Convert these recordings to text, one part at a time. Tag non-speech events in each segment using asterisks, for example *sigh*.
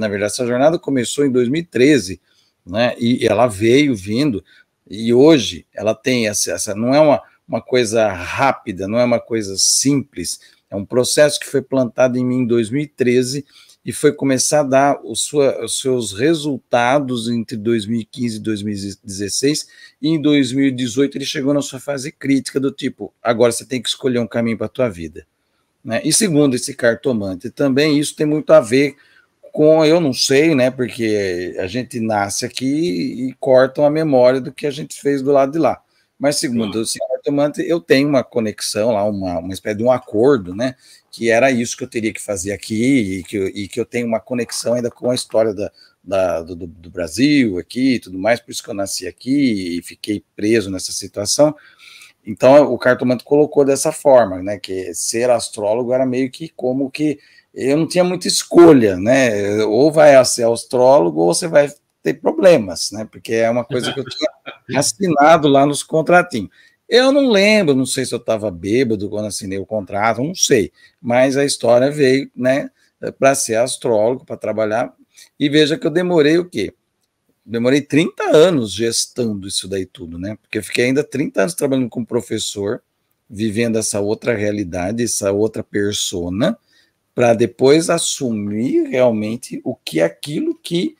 na verdade, essa jornada começou em 2013, né? E ela veio vindo, e hoje ela tem essa. essa não é uma, uma coisa rápida, não é uma coisa simples, é um processo que foi plantado em mim em 2013 e foi começar a dar os, sua, os seus resultados entre 2015 e 2016. E em 2018 ele chegou na sua fase crítica do tipo, agora você tem que escolher um caminho para a tua vida. Né? E segundo esse cartomante, também isso tem muito a ver com, eu não sei, né? Porque a gente nasce aqui e cortam a memória do que a gente fez do lado de lá. Mas, segundo o senhor Tomante, eu tenho uma conexão lá, uma, uma espécie de um acordo, né? Que era isso que eu teria que fazer aqui e que, eu, e que eu tenho uma conexão ainda com a história da, da do, do, Brasil aqui e tudo mais, por isso que eu nasci aqui e fiquei preso nessa situação. Então o cartomante colocou dessa forma, né? Que ser astrólogo era meio que como que eu não tinha muita escolha, né? Ou vai ser astrólogo ou você vai ter problemas, né? Porque é uma coisa que eu tinha *laughs* assinado lá nos contratinhos. Eu não lembro, não sei se eu estava bêbado quando assinei o contrato, não sei, mas a história veio, né, para ser astrólogo, para trabalhar. E veja que eu demorei o quê? demorei 30 anos gestando isso daí tudo, né? Porque eu fiquei ainda 30 anos trabalhando como professor, vivendo essa outra realidade, essa outra persona, para depois assumir realmente o que é aquilo que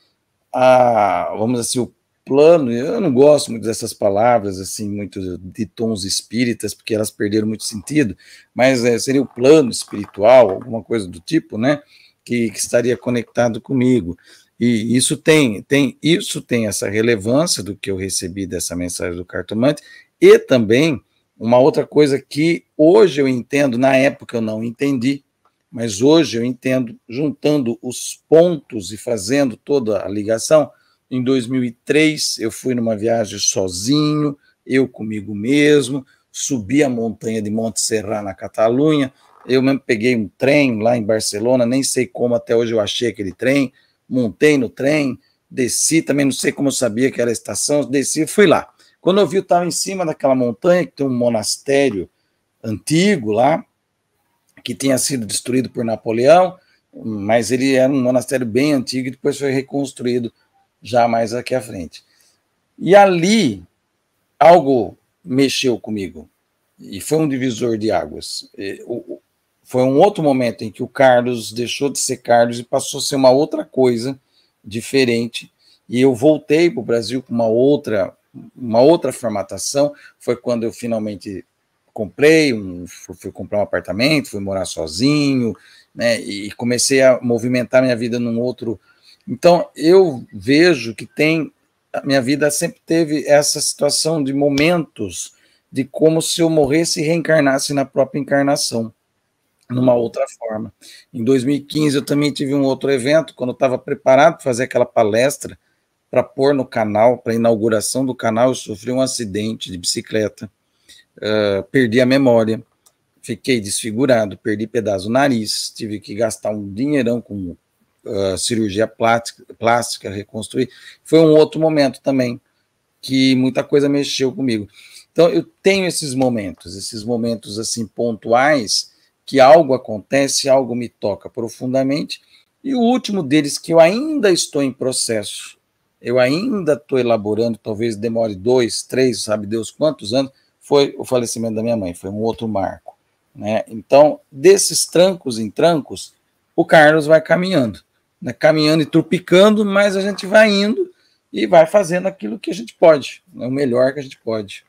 a, vamos assim, o plano, eu não gosto muito dessas palavras, assim, muito de tons espíritas, porque elas perderam muito sentido, mas é, seria o plano espiritual, alguma coisa do tipo, né? Que, que estaria conectado comigo. E isso tem, tem, isso tem essa relevância do que eu recebi dessa mensagem do cartomante, e também uma outra coisa que hoje eu entendo, na época eu não entendi, mas hoje eu entendo, juntando os pontos e fazendo toda a ligação. Em 2003, eu fui numa viagem sozinho, eu comigo mesmo, subi a montanha de Monte Serra, na Catalunha. Eu mesmo peguei um trem lá em Barcelona, nem sei como até hoje eu achei aquele trem montei no trem, desci, também não sei como eu sabia que era a estação, desci e fui lá. Quando eu vi, eu estava em cima daquela montanha, que tem um monastério antigo lá, que tinha sido destruído por Napoleão, mas ele era um monastério bem antigo e depois foi reconstruído já mais aqui à frente. E ali, algo mexeu comigo. E foi um divisor de águas. O, foi um outro momento em que o Carlos deixou de ser Carlos e passou a ser uma outra coisa diferente. E eu voltei para o Brasil com uma outra, uma outra formatação. Foi quando eu finalmente comprei, um, fui comprar um apartamento, fui morar sozinho, né? E comecei a movimentar minha vida num outro. Então eu vejo que tem a minha vida sempre teve essa situação de momentos de como se eu morresse e reencarnasse na própria encarnação numa outra forma. Em 2015 eu também tive um outro evento, quando eu estava preparado para fazer aquela palestra para pôr no canal, para inauguração do canal, eu sofri um acidente de bicicleta, uh, perdi a memória, fiquei desfigurado, perdi pedaço do nariz, tive que gastar um dinheirão com uh, cirurgia plástica, plástica, reconstruir. Foi um outro momento também que muita coisa mexeu comigo. Então eu tenho esses momentos, esses momentos assim pontuais que algo acontece, algo me toca profundamente. E o último deles, que eu ainda estou em processo, eu ainda estou elaborando, talvez demore dois, três, sabe Deus quantos anos, foi o falecimento da minha mãe, foi um outro marco. Né? Então, desses trancos em trancos, o Carlos vai caminhando, né? caminhando e tropicando, mas a gente vai indo e vai fazendo aquilo que a gente pode, né? o melhor que a gente pode.